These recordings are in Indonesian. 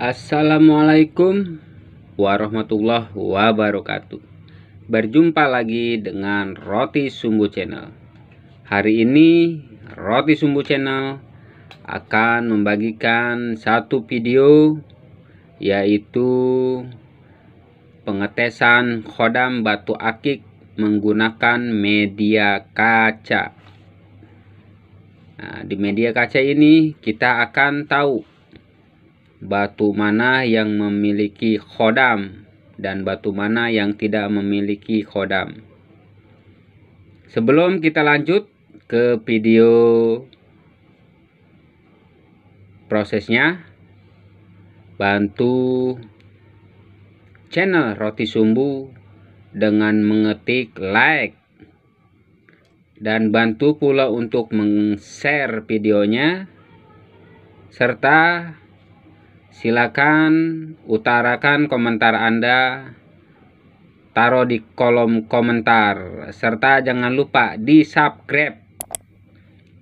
Assalamualaikum warahmatullahi wabarakatuh Berjumpa lagi dengan Roti Sumbu Channel Hari ini Roti Sumbu Channel akan membagikan satu video Yaitu pengetesan khodam batu akik menggunakan media kaca Nah, di media kaca ini kita akan tahu batu mana yang memiliki khodam dan batu mana yang tidak memiliki khodam. Sebelum kita lanjut ke video prosesnya, bantu channel Roti Sumbu dengan mengetik like dan bantu pula untuk meng-share videonya serta Silakan utarakan komentar Anda taruh di kolom komentar serta jangan lupa di subscribe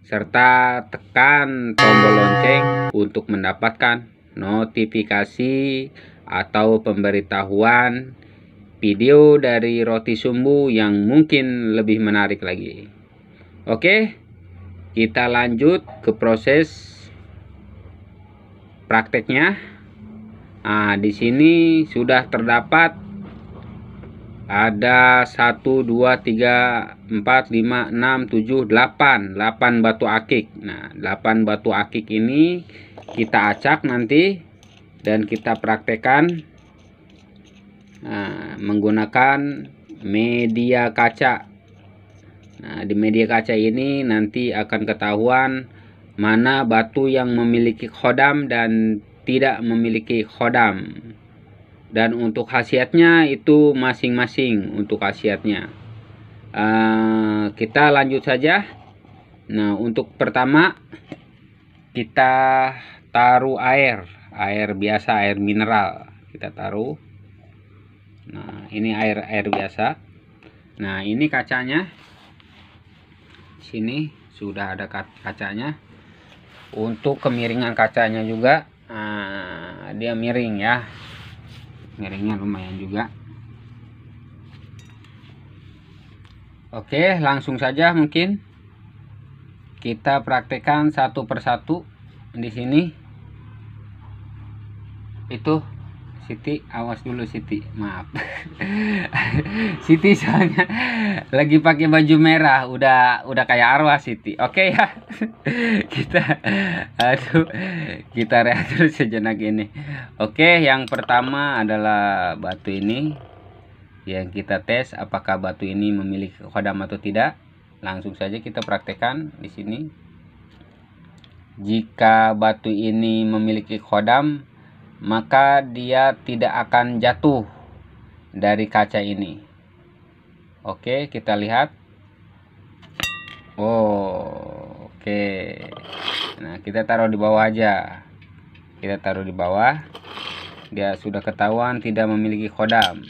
serta tekan tombol lonceng untuk mendapatkan notifikasi atau pemberitahuan video dari roti sumbu yang mungkin lebih menarik lagi oke kita lanjut ke proses prakteknya nah, di sini sudah terdapat ada 1 2 3 4 5 6 7 8 8 batu akik nah 8 batu akik ini kita acak nanti dan kita praktekkan nah, menggunakan media kaca nah di media kaca ini nanti akan ketahuan mana batu yang memiliki khodam dan tidak memiliki khodam dan untuk khasiatnya itu masing-masing untuk khasiatnya uh, kita lanjut saja nah untuk pertama kita taruh air air biasa air mineral kita taruh nah ini air air biasa nah ini kacanya sini sudah ada kacanya untuk kemiringan kacanya juga nah, dia miring ya miringnya lumayan juga Oke langsung saja mungkin kita praktekkan satu persatu di sini itu Siti awas dulu Siti maaf Siti soalnya lagi pakai baju merah udah udah kayak arwah Siti oke okay, ya kita aduh kita dulu sejenak ini oke okay, yang pertama adalah batu ini yang kita tes apakah batu ini memiliki kodam atau tidak langsung saja kita praktekan di sini jika batu ini memiliki kodam maka dia tidak akan jatuh dari kaca ini. Oke, kita lihat. Oh, oke. Nah, kita taruh di bawah aja. Kita taruh di bawah. Dia sudah ketahuan tidak memiliki kodam.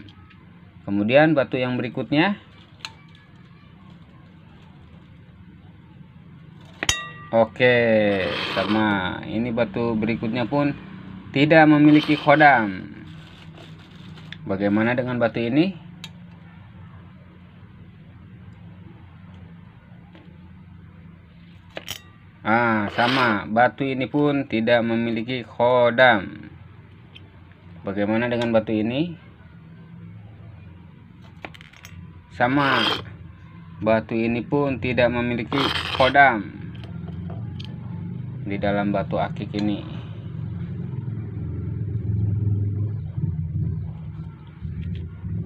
Kemudian batu yang berikutnya. Oke, sama. Ini batu berikutnya pun tidak memiliki kodam. bagaimana dengan batu ini ah sama batu ini pun tidak memiliki kodam. bagaimana dengan batu ini sama batu ini pun tidak memiliki kodam di dalam batu akik ini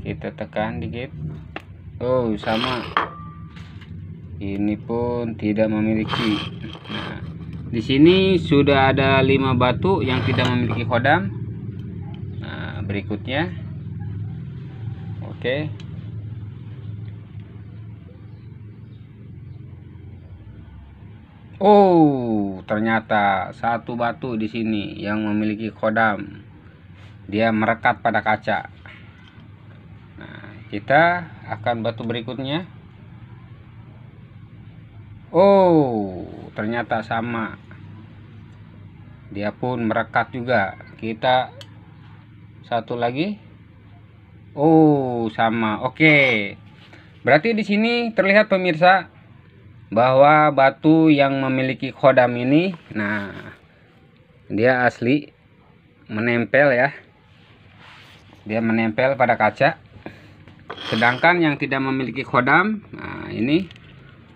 kita tekan dikit oh sama ini pun tidak memiliki nah di sini sudah ada lima batu yang tidak memiliki kodam nah berikutnya oke okay. Oh, ternyata satu batu di sini yang memiliki kodam. Dia merekat pada kaca kita akan batu berikutnya oh ternyata sama dia pun merekat juga kita satu lagi oh sama oke berarti di sini terlihat pemirsa bahwa batu yang memiliki kodam ini nah dia asli menempel ya dia menempel pada kaca sedangkan yang tidak memiliki kodam nah ini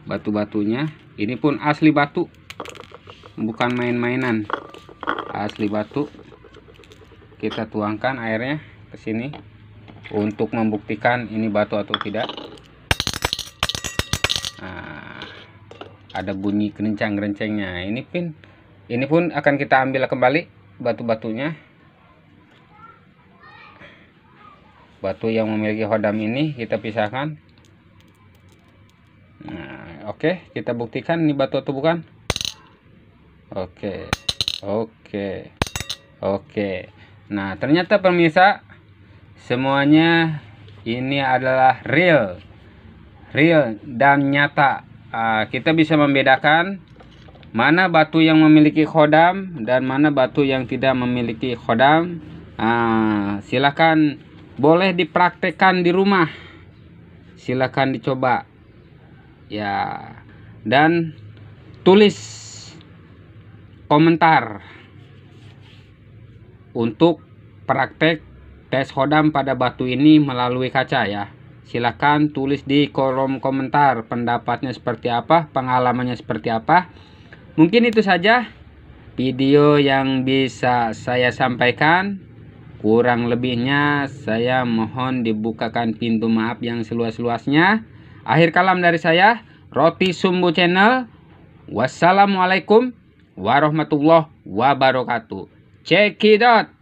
batu-batunya ini pun asli batu bukan main-mainan asli batu kita tuangkan airnya ke sini untuk membuktikan ini batu atau tidak nah, ada bunyi kerencang kencangnya ini pin ini pun akan kita ambil kembali batu-batunya batu yang memiliki hodam ini kita pisahkan nah oke okay. kita buktikan ini batu atau bukan oke okay. oke okay. oke okay. nah ternyata pemirsa semuanya ini adalah real real dan nyata nah, kita bisa membedakan mana batu yang memiliki khodam dan mana batu yang tidak memiliki khodam nah, silahkan boleh dipraktekkan di rumah silakan dicoba ya dan tulis komentar untuk praktek tes hodam pada batu ini melalui kaca ya Silakan tulis di kolom komentar pendapatnya seperti apa pengalamannya seperti apa mungkin itu saja video yang bisa saya sampaikan Kurang lebihnya saya mohon dibukakan pintu maaf yang seluas-luasnya. Akhir kalam dari saya, Roti Sumbu Channel. Wassalamualaikum warahmatullahi wabarakatuh. Check it out.